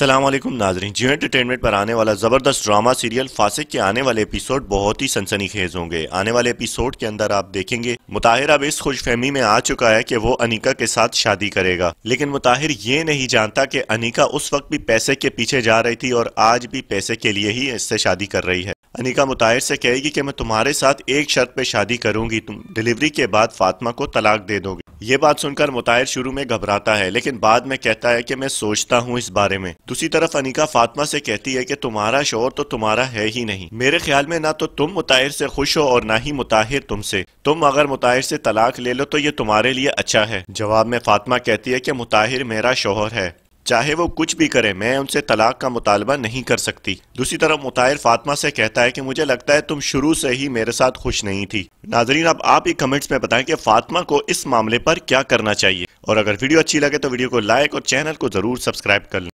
असलम नाजरीन जी एंटरटेनमेंट पर आने वाला ज़बरदस्त ड्रामा सीरियल फासिक के आने वाले एपिसोड बहुत ही सनसनी खेज होंगे आने वाले एपिसोड के अंदर आप देखेंगे मुताहिर अब इस खुश फहमी में आ चुका है कि वो अनिका के साथ शादी करेगा लेकिन मुताहिर ये नहीं जानता कि अनिका उस वक्त भी पैसे के पीछे जा रही थी और आज भी पैसे के लिए ही इससे शादी कर रही है अनिका मुताहिर से कहेगी की मैं तुम्हारे साथ एक शर्त पे शादी करूंगी तुम डिलीवरी के बाद फातिमा को तलाक दे दोगे ये बात सुनकर मुताहिर शुरू में घबराता है लेकिन बाद में कहता है कि मैं सोचता हूँ इस बारे में दूसरी तरफ अनिका फातिमा से कहती है कि तुम्हारा शोर तो तुम्हारा है ही नहीं मेरे ख्याल में ना तो तुम मुताहिर से खुश हो और ना ही मुताहिर तुमसे तुम अगर मुताहिर से तलाक ले लो तो ये तुम्हारे लिए अच्छा है जवाब में फातिमा कहती है कि मुताहिर मेरा शोहर है चाहे वो कुछ भी करे मैं उनसे तलाक का मुतालबा नहीं कर सकती दूसरी तरफ मुतायर फातमा से कहता है कि मुझे लगता है तुम शुरू से ही मेरे साथ खुश नहीं थी नाजरीन अब आप ही कमेंट्स में बताएं कि फातमा को इस मामले पर क्या करना चाहिए और अगर वीडियो अच्छी लगे तो वीडियो को लाइक और चैनल को जरूर सब्सक्राइब कर लें